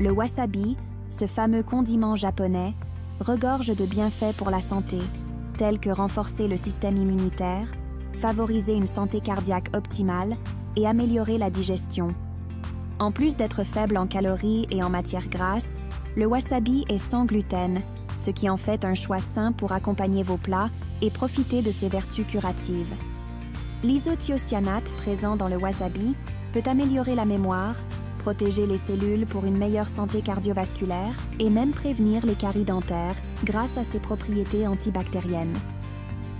Le wasabi, ce fameux condiment japonais, regorge de bienfaits pour la santé, tels que renforcer le système immunitaire, favoriser une santé cardiaque optimale et améliorer la digestion. En plus d'être faible en calories et en matières grasses, le wasabi est sans gluten, ce qui en fait un choix sain pour accompagner vos plats et profiter de ses vertus curatives. L'isothiocyanate présent dans le wasabi peut améliorer la mémoire, protéger les cellules pour une meilleure santé cardiovasculaire et même prévenir les caries dentaires grâce à ses propriétés antibactériennes.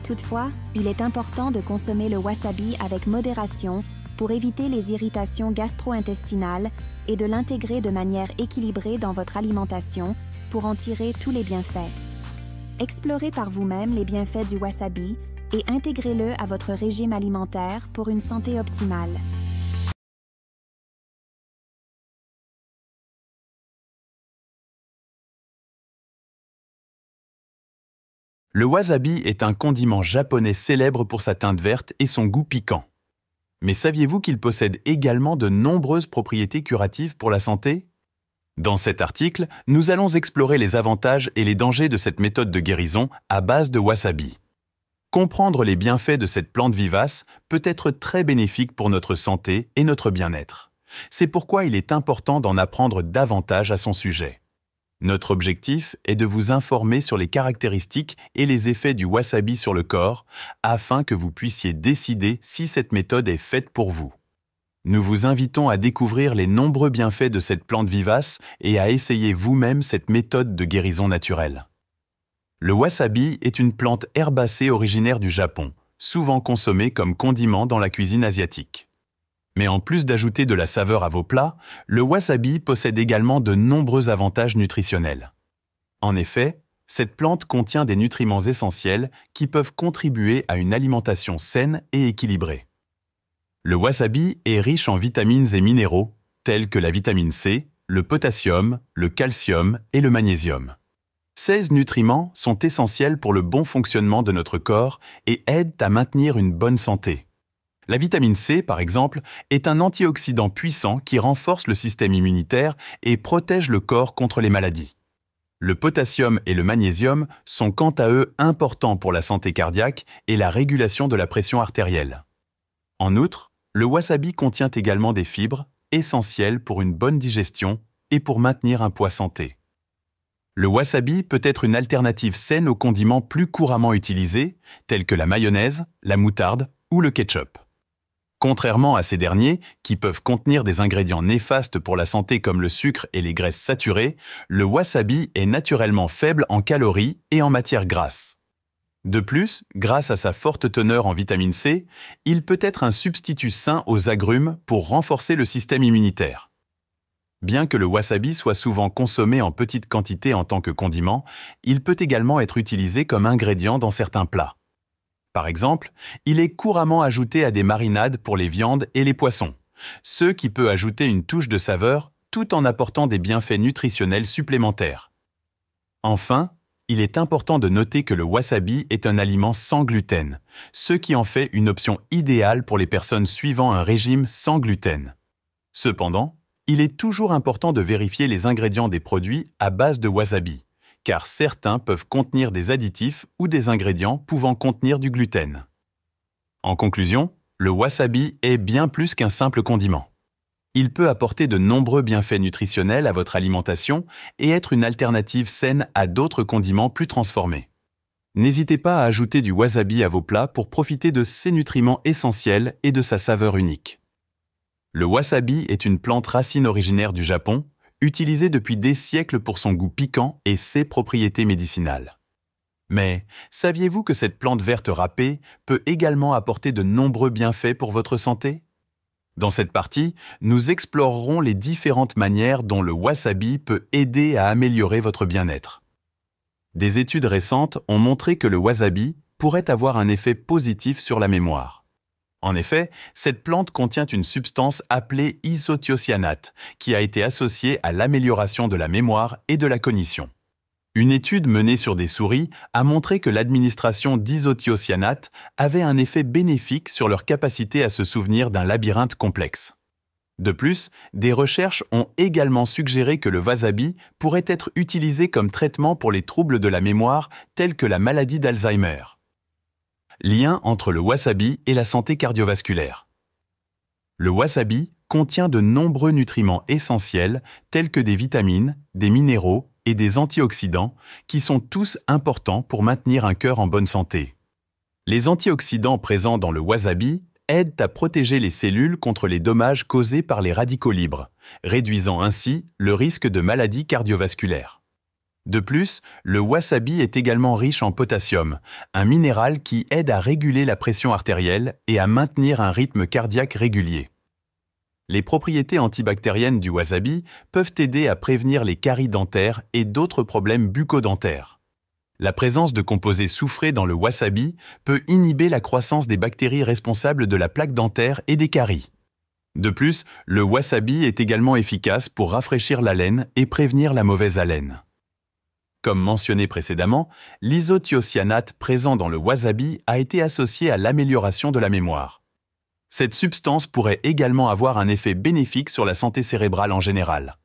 Toutefois, il est important de consommer le wasabi avec modération pour éviter les irritations gastro-intestinales et de l'intégrer de manière équilibrée dans votre alimentation pour en tirer tous les bienfaits. Explorez par vous-même les bienfaits du wasabi et intégrez-le à votre régime alimentaire pour une santé optimale. Le wasabi est un condiment japonais célèbre pour sa teinte verte et son goût piquant. Mais saviez-vous qu'il possède également de nombreuses propriétés curatives pour la santé Dans cet article, nous allons explorer les avantages et les dangers de cette méthode de guérison à base de wasabi. Comprendre les bienfaits de cette plante vivace peut être très bénéfique pour notre santé et notre bien-être. C'est pourquoi il est important d'en apprendre davantage à son sujet. Notre objectif est de vous informer sur les caractéristiques et les effets du wasabi sur le corps afin que vous puissiez décider si cette méthode est faite pour vous. Nous vous invitons à découvrir les nombreux bienfaits de cette plante vivace et à essayer vous-même cette méthode de guérison naturelle. Le wasabi est une plante herbacée originaire du Japon, souvent consommée comme condiment dans la cuisine asiatique. Mais en plus d'ajouter de la saveur à vos plats, le wasabi possède également de nombreux avantages nutritionnels. En effet, cette plante contient des nutriments essentiels qui peuvent contribuer à une alimentation saine et équilibrée. Le wasabi est riche en vitamines et minéraux, tels que la vitamine C, le potassium, le calcium et le magnésium. 16 nutriments sont essentiels pour le bon fonctionnement de notre corps et aident à maintenir une bonne santé. La vitamine C, par exemple, est un antioxydant puissant qui renforce le système immunitaire et protège le corps contre les maladies. Le potassium et le magnésium sont quant à eux importants pour la santé cardiaque et la régulation de la pression artérielle. En outre, le wasabi contient également des fibres, essentielles pour une bonne digestion et pour maintenir un poids santé. Le wasabi peut être une alternative saine aux condiments plus couramment utilisés, tels que la mayonnaise, la moutarde ou le ketchup. Contrairement à ces derniers, qui peuvent contenir des ingrédients néfastes pour la santé comme le sucre et les graisses saturées, le wasabi est naturellement faible en calories et en matières grasses. De plus, grâce à sa forte teneur en vitamine C, il peut être un substitut sain aux agrumes pour renforcer le système immunitaire. Bien que le wasabi soit souvent consommé en petite quantité en tant que condiment, il peut également être utilisé comme ingrédient dans certains plats. Par exemple, il est couramment ajouté à des marinades pour les viandes et les poissons, ce qui peut ajouter une touche de saveur tout en apportant des bienfaits nutritionnels supplémentaires. Enfin, il est important de noter que le wasabi est un aliment sans gluten, ce qui en fait une option idéale pour les personnes suivant un régime sans gluten. Cependant, il est toujours important de vérifier les ingrédients des produits à base de wasabi car certains peuvent contenir des additifs ou des ingrédients pouvant contenir du gluten. En conclusion, le wasabi est bien plus qu'un simple condiment. Il peut apporter de nombreux bienfaits nutritionnels à votre alimentation et être une alternative saine à d'autres condiments plus transformés. N'hésitez pas à ajouter du wasabi à vos plats pour profiter de ses nutriments essentiels et de sa saveur unique. Le wasabi est une plante racine originaire du Japon utilisé depuis des siècles pour son goût piquant et ses propriétés médicinales. Mais saviez-vous que cette plante verte râpée peut également apporter de nombreux bienfaits pour votre santé Dans cette partie, nous explorerons les différentes manières dont le wasabi peut aider à améliorer votre bien-être. Des études récentes ont montré que le wasabi pourrait avoir un effet positif sur la mémoire. En effet, cette plante contient une substance appelée isothiocyanate, qui a été associée à l'amélioration de la mémoire et de la cognition. Une étude menée sur des souris a montré que l'administration d'isothiocyanate avait un effet bénéfique sur leur capacité à se souvenir d'un labyrinthe complexe. De plus, des recherches ont également suggéré que le wasabi pourrait être utilisé comme traitement pour les troubles de la mémoire tels que la maladie d'Alzheimer. Lien entre le wasabi et la santé cardiovasculaire. Le wasabi contient de nombreux nutriments essentiels tels que des vitamines, des minéraux et des antioxydants qui sont tous importants pour maintenir un cœur en bonne santé. Les antioxydants présents dans le wasabi aident à protéger les cellules contre les dommages causés par les radicaux libres, réduisant ainsi le risque de maladies cardiovasculaires. De plus, le wasabi est également riche en potassium, un minéral qui aide à réguler la pression artérielle et à maintenir un rythme cardiaque régulier. Les propriétés antibactériennes du wasabi peuvent aider à prévenir les caries dentaires et d'autres problèmes bucco-dentaires. La présence de composés soufrés dans le wasabi peut inhiber la croissance des bactéries responsables de la plaque dentaire et des caries. De plus, le wasabi est également efficace pour rafraîchir la laine et prévenir la mauvaise haleine. Comme mentionné précédemment, l'isothiocyanate présent dans le wasabi a été associé à l'amélioration de la mémoire. Cette substance pourrait également avoir un effet bénéfique sur la santé cérébrale en général.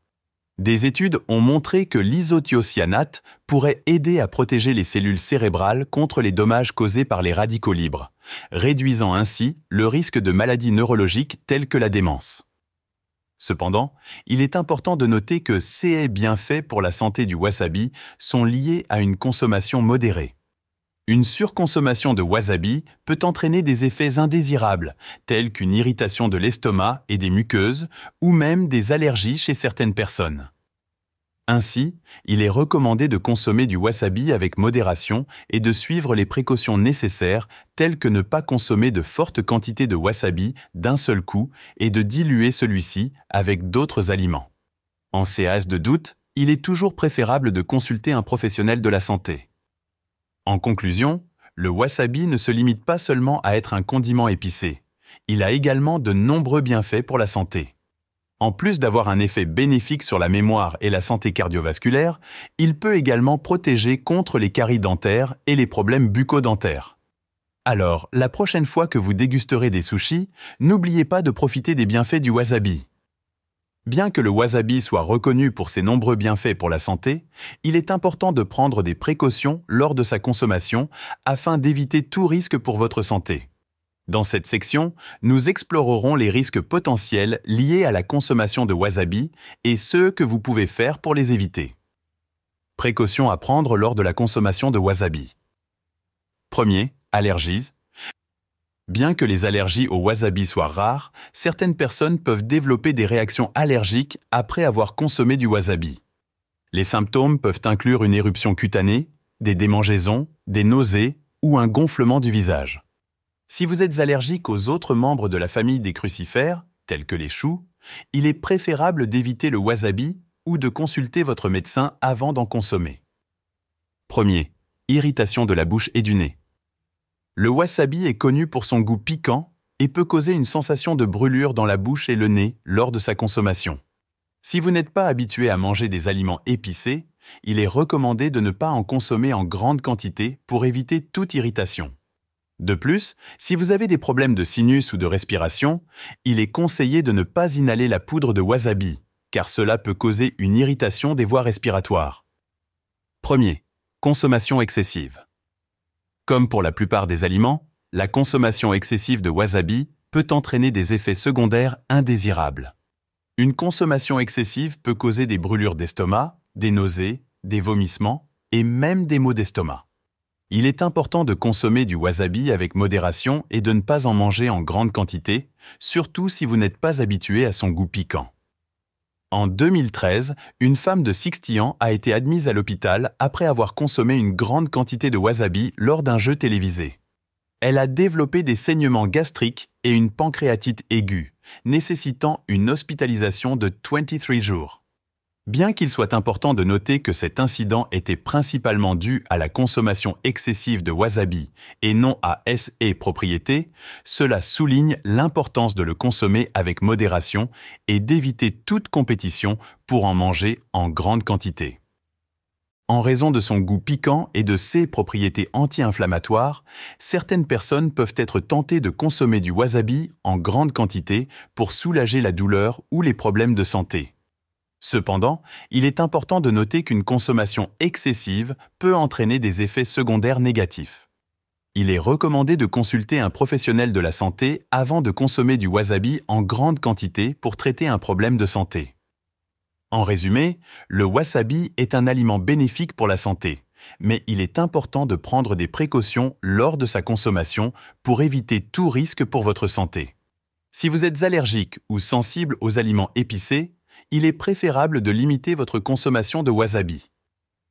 Des études ont montré que l'isothiocyanate pourrait aider à protéger les cellules cérébrales contre les dommages causés par les radicaux libres, réduisant ainsi le risque de maladies neurologiques telles que la démence. Cependant, il est important de noter que ces bienfaits pour la santé du wasabi sont liés à une consommation modérée. Une surconsommation de wasabi peut entraîner des effets indésirables, tels qu'une irritation de l'estomac et des muqueuses, ou même des allergies chez certaines personnes. Ainsi, il est recommandé de consommer du wasabi avec modération et de suivre les précautions nécessaires telles que ne pas consommer de fortes quantités de wasabi d'un seul coup et de diluer celui-ci avec d'autres aliments. En séance de doute, il est toujours préférable de consulter un professionnel de la santé. En conclusion, le wasabi ne se limite pas seulement à être un condiment épicé, il a également de nombreux bienfaits pour la santé. En plus d'avoir un effet bénéfique sur la mémoire et la santé cardiovasculaire, il peut également protéger contre les caries dentaires et les problèmes bucco-dentaires. Alors, la prochaine fois que vous dégusterez des sushis, n'oubliez pas de profiter des bienfaits du wasabi. Bien que le wasabi soit reconnu pour ses nombreux bienfaits pour la santé, il est important de prendre des précautions lors de sa consommation afin d'éviter tout risque pour votre santé. Dans cette section, nous explorerons les risques potentiels liés à la consommation de wasabi et ceux que vous pouvez faire pour les éviter. Précautions à prendre lors de la consommation de wasabi. 1. allergies. Bien que les allergies au wasabi soient rares, certaines personnes peuvent développer des réactions allergiques après avoir consommé du wasabi. Les symptômes peuvent inclure une éruption cutanée, des démangeaisons, des nausées ou un gonflement du visage. Si vous êtes allergique aux autres membres de la famille des crucifères, tels que les choux, il est préférable d'éviter le wasabi ou de consulter votre médecin avant d'en consommer. Premier, irritation de la bouche et du nez. Le wasabi est connu pour son goût piquant et peut causer une sensation de brûlure dans la bouche et le nez lors de sa consommation. Si vous n'êtes pas habitué à manger des aliments épicés, il est recommandé de ne pas en consommer en grande quantité pour éviter toute irritation. De plus, si vous avez des problèmes de sinus ou de respiration, il est conseillé de ne pas inhaler la poudre de wasabi, car cela peut causer une irritation des voies respiratoires. Premier, consommation excessive. Comme pour la plupart des aliments, la consommation excessive de wasabi peut entraîner des effets secondaires indésirables. Une consommation excessive peut causer des brûlures d'estomac, des nausées, des vomissements et même des maux d'estomac. Il est important de consommer du wasabi avec modération et de ne pas en manger en grande quantité, surtout si vous n'êtes pas habitué à son goût piquant. En 2013, une femme de 60 ans a été admise à l'hôpital après avoir consommé une grande quantité de wasabi lors d'un jeu télévisé. Elle a développé des saignements gastriques et une pancréatite aiguë, nécessitant une hospitalisation de 23 jours. Bien qu'il soit important de noter que cet incident était principalement dû à la consommation excessive de wasabi et non à ses propriétés, cela souligne l'importance de le consommer avec modération et d'éviter toute compétition pour en manger en grande quantité. En raison de son goût piquant et de ses propriétés anti-inflammatoires, certaines personnes peuvent être tentées de consommer du wasabi en grande quantité pour soulager la douleur ou les problèmes de santé. Cependant, il est important de noter qu'une consommation excessive peut entraîner des effets secondaires négatifs. Il est recommandé de consulter un professionnel de la santé avant de consommer du wasabi en grande quantité pour traiter un problème de santé. En résumé, le wasabi est un aliment bénéfique pour la santé, mais il est important de prendre des précautions lors de sa consommation pour éviter tout risque pour votre santé. Si vous êtes allergique ou sensible aux aliments épicés, il est préférable de limiter votre consommation de wasabi.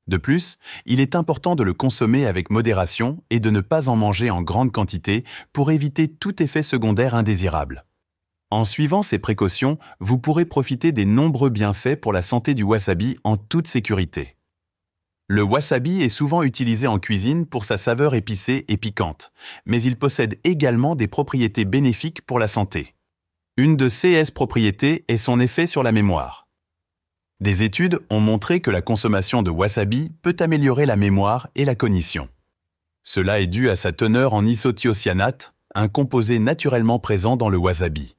De plus, il est important de le consommer avec modération et de ne pas en manger en grande quantité pour éviter tout effet secondaire indésirable. En suivant ces précautions, vous pourrez profiter des nombreux bienfaits pour la santé du wasabi en toute sécurité. Le wasabi est souvent utilisé en cuisine pour sa saveur épicée et piquante, mais il possède également des propriétés bénéfiques pour la santé une de ses propriétés est son effet sur la mémoire. Des études ont montré que la consommation de wasabi peut améliorer la mémoire et la cognition. Cela est dû à sa teneur en isothiocyanate, un composé naturellement présent dans le wasabi.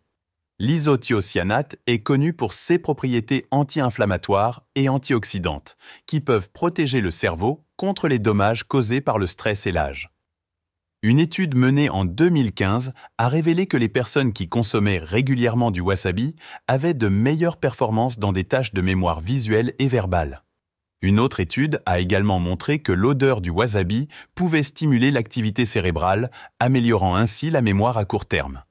L'isothiocyanate est connu pour ses propriétés anti-inflammatoires et antioxydantes, qui peuvent protéger le cerveau contre les dommages causés par le stress et l'âge. Une étude menée en 2015 a révélé que les personnes qui consommaient régulièrement du wasabi avaient de meilleures performances dans des tâches de mémoire visuelle et verbale. Une autre étude a également montré que l'odeur du wasabi pouvait stimuler l'activité cérébrale, améliorant ainsi la mémoire à court terme.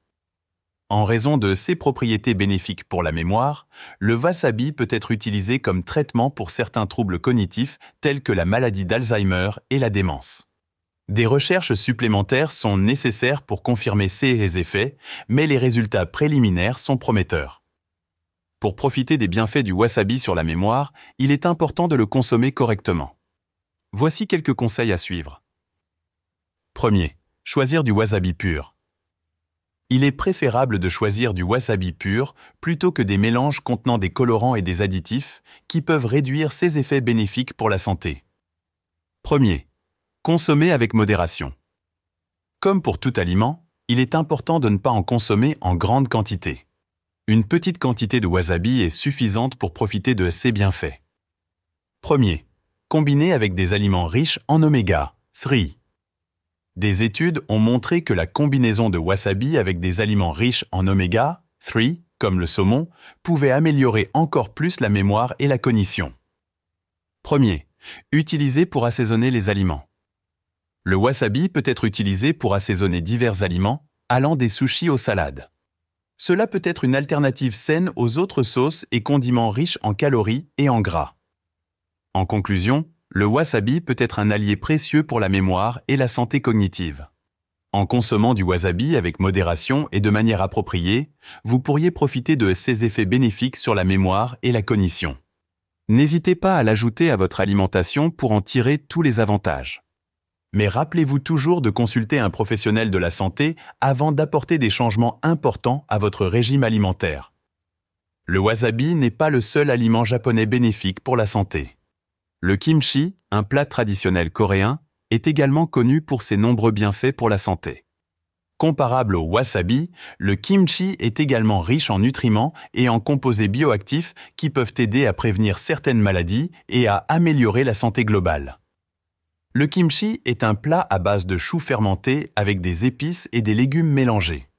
En raison de ses propriétés bénéfiques pour la mémoire, le wasabi peut être utilisé comme traitement pour certains troubles cognitifs tels que la maladie d'Alzheimer et la démence. Des recherches supplémentaires sont nécessaires pour confirmer ces effets, mais les résultats préliminaires sont prometteurs. Pour profiter des bienfaits du wasabi sur la mémoire, il est important de le consommer correctement. Voici quelques conseils à suivre. Premier, choisir du wasabi pur. Il est préférable de choisir du wasabi pur plutôt que des mélanges contenant des colorants et des additifs qui peuvent réduire ses effets bénéfiques pour la santé. Premier, Consommer avec modération. Comme pour tout aliment, il est important de ne pas en consommer en grande quantité. Une petite quantité de wasabi est suffisante pour profiter de ses bienfaits. Premier, combiné avec des aliments riches en oméga 3. Des études ont montré que la combinaison de wasabi avec des aliments riches en oméga 3, comme le saumon, pouvait améliorer encore plus la mémoire et la cognition. Premier, utiliser pour assaisonner les aliments. Le wasabi peut être utilisé pour assaisonner divers aliments, allant des sushis aux salades. Cela peut être une alternative saine aux autres sauces et condiments riches en calories et en gras. En conclusion, le wasabi peut être un allié précieux pour la mémoire et la santé cognitive. En consommant du wasabi avec modération et de manière appropriée, vous pourriez profiter de ses effets bénéfiques sur la mémoire et la cognition. N'hésitez pas à l'ajouter à votre alimentation pour en tirer tous les avantages mais rappelez-vous toujours de consulter un professionnel de la santé avant d'apporter des changements importants à votre régime alimentaire. Le wasabi n'est pas le seul aliment japonais bénéfique pour la santé. Le kimchi, un plat traditionnel coréen, est également connu pour ses nombreux bienfaits pour la santé. Comparable au wasabi, le kimchi est également riche en nutriments et en composés bioactifs qui peuvent aider à prévenir certaines maladies et à améliorer la santé globale. Le kimchi est un plat à base de choux fermentés avec des épices et des légumes mélangés.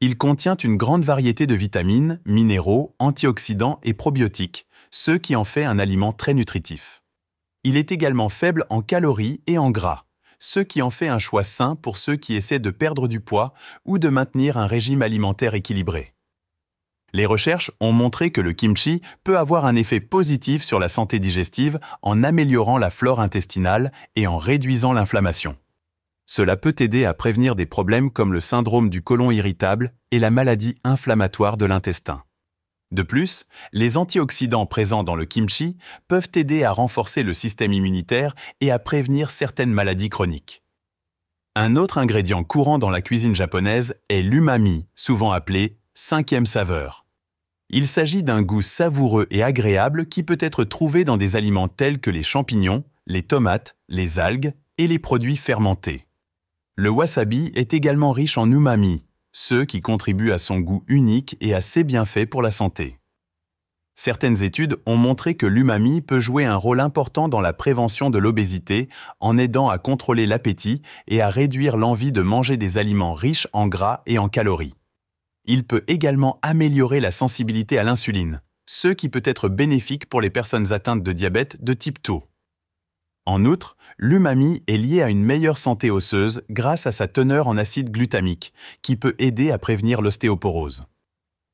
Il contient une grande variété de vitamines, minéraux, antioxydants et probiotiques, ce qui en fait un aliment très nutritif. Il est également faible en calories et en gras, ce qui en fait un choix sain pour ceux qui essaient de perdre du poids ou de maintenir un régime alimentaire équilibré. Les recherches ont montré que le kimchi peut avoir un effet positif sur la santé digestive en améliorant la flore intestinale et en réduisant l'inflammation. Cela peut aider à prévenir des problèmes comme le syndrome du côlon irritable et la maladie inflammatoire de l'intestin. De plus, les antioxydants présents dans le kimchi peuvent aider à renforcer le système immunitaire et à prévenir certaines maladies chroniques. Un autre ingrédient courant dans la cuisine japonaise est l'umami, souvent appelé Cinquième saveur. Il s'agit d'un goût savoureux et agréable qui peut être trouvé dans des aliments tels que les champignons, les tomates, les algues et les produits fermentés. Le wasabi est également riche en umami, ce qui contribue à son goût unique et à ses bienfaits pour la santé. Certaines études ont montré que l'umami peut jouer un rôle important dans la prévention de l'obésité en aidant à contrôler l'appétit et à réduire l'envie de manger des aliments riches en gras et en calories. Il peut également améliorer la sensibilité à l'insuline, ce qui peut être bénéfique pour les personnes atteintes de diabète de type 2. En outre, l'umami est lié à une meilleure santé osseuse grâce à sa teneur en acide glutamique, qui peut aider à prévenir l'ostéoporose.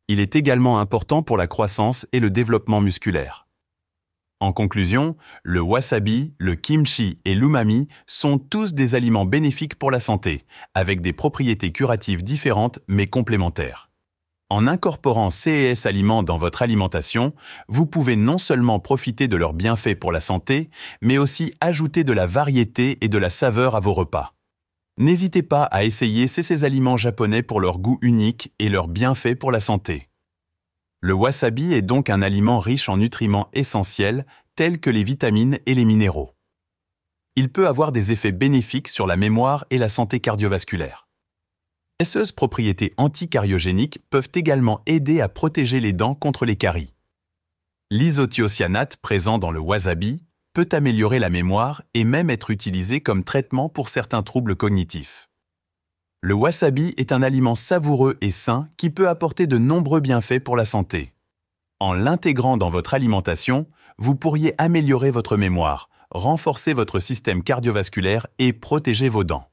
Il est également important pour la croissance et le développement musculaire. En conclusion, le wasabi, le kimchi et l'umami sont tous des aliments bénéfiques pour la santé, avec des propriétés curatives différentes mais complémentaires. En incorporant CES Aliments dans votre alimentation, vous pouvez non seulement profiter de leurs bienfaits pour la santé, mais aussi ajouter de la variété et de la saveur à vos repas. N'hésitez pas à essayer ces, ces aliments japonais pour leur goût unique et leurs bienfaits pour la santé. Le wasabi est donc un aliment riche en nutriments essentiels tels que les vitamines et les minéraux. Il peut avoir des effets bénéfiques sur la mémoire et la santé cardiovasculaire. Ces propriétés anticariogéniques peuvent également aider à protéger les dents contre les caries. L'isothiocyanate présent dans le wasabi peut améliorer la mémoire et même être utilisé comme traitement pour certains troubles cognitifs. Le wasabi est un aliment savoureux et sain qui peut apporter de nombreux bienfaits pour la santé. En l'intégrant dans votre alimentation, vous pourriez améliorer votre mémoire, renforcer votre système cardiovasculaire et protéger vos dents.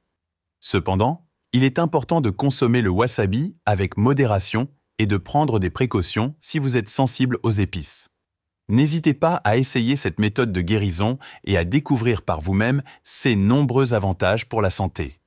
Cependant, il est important de consommer le wasabi avec modération et de prendre des précautions si vous êtes sensible aux épices. N'hésitez pas à essayer cette méthode de guérison et à découvrir par vous-même ses nombreux avantages pour la santé.